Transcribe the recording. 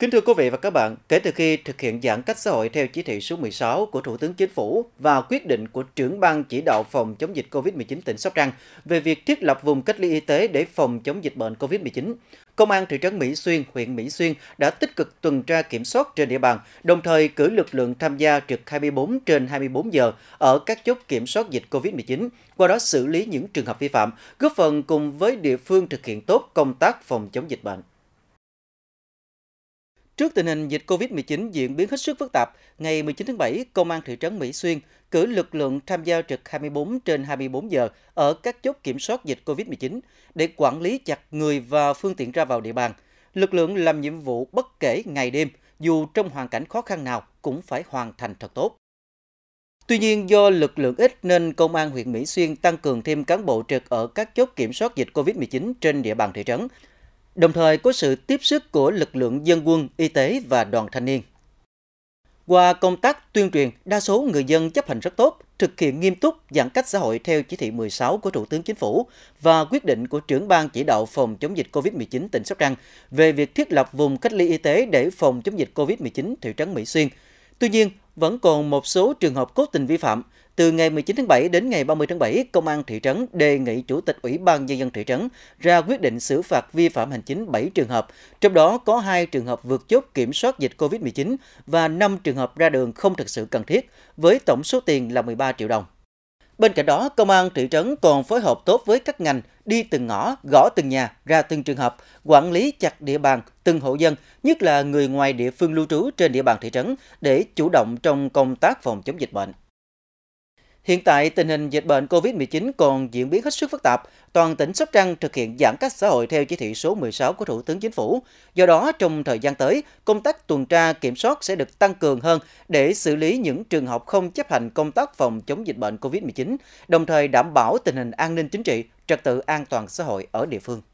Kính thưa quý vị và các bạn, kể từ khi thực hiện giãn cách xã hội theo chỉ thị số 16 của Thủ tướng Chính phủ và quyết định của trưởng ban chỉ đạo phòng chống dịch COVID-19 tỉnh Sóc Trăng về việc thiết lập vùng cách ly y tế để phòng chống dịch bệnh COVID-19, Công an thị trấn Mỹ Xuyên, huyện Mỹ Xuyên đã tích cực tuần tra kiểm soát trên địa bàn, đồng thời cử lực lượng tham gia trực 24 trên 24 giờ ở các chốt kiểm soát dịch COVID-19, qua đó xử lý những trường hợp vi phạm, góp phần cùng với địa phương thực hiện tốt công tác phòng chống dịch bệnh. Trước tình hình dịch COVID-19 diễn biến hết sức phức tạp, ngày 19 tháng 7, Công an thị trấn Mỹ Xuyên cử lực lượng tham gia trực 24 trên 24 giờ ở các chốt kiểm soát dịch COVID-19 để quản lý chặt người và phương tiện ra vào địa bàn. Lực lượng làm nhiệm vụ bất kể ngày đêm, dù trong hoàn cảnh khó khăn nào cũng phải hoàn thành thật tốt. Tuy nhiên, do lực lượng ít nên Công an huyện Mỹ Xuyên tăng cường thêm cán bộ trực ở các chốt kiểm soát dịch COVID-19 trên địa bàn thị trấn đồng thời có sự tiếp sức của lực lượng dân quân, y tế và đoàn thanh niên. Qua công tác tuyên truyền, đa số người dân chấp hành rất tốt, thực hiện nghiêm túc giãn cách xã hội theo chỉ thị 16 của Thủ tướng Chính phủ và quyết định của trưởng ban chỉ đạo phòng chống dịch COVID-19 tỉnh Sóc Trăng về việc thiết lập vùng cách ly y tế để phòng chống dịch COVID-19 thị trấn Mỹ Xuyên. Tuy nhiên, vẫn còn một số trường hợp cố tình vi phạm từ ngày 19 tháng 7 đến ngày 30 tháng 7, Công an thị trấn đề nghị Chủ tịch Ủy ban Nhân dân thị trấn ra quyết định xử phạt vi phạm hành chính 7 trường hợp, trong đó có 2 trường hợp vượt chốt kiểm soát dịch COVID-19 và 5 trường hợp ra đường không thực sự cần thiết, với tổng số tiền là 13 triệu đồng. Bên cạnh đó, công an thị trấn còn phối hợp tốt với các ngành đi từng ngõ, gõ từng nhà, ra từng trường hợp, quản lý chặt địa bàn từng hộ dân, nhất là người ngoài địa phương lưu trú trên địa bàn thị trấn để chủ động trong công tác phòng chống dịch bệnh. Hiện tại, tình hình dịch bệnh COVID-19 còn diễn biến hết sức phức tạp. Toàn tỉnh Sóc Trăng thực hiện giãn cách xã hội theo chỉ thị số 16 của Thủ tướng Chính phủ. Do đó, trong thời gian tới, công tác tuần tra kiểm soát sẽ được tăng cường hơn để xử lý những trường hợp không chấp hành công tác phòng chống dịch bệnh COVID-19, đồng thời đảm bảo tình hình an ninh chính trị, trật tự an toàn xã hội ở địa phương.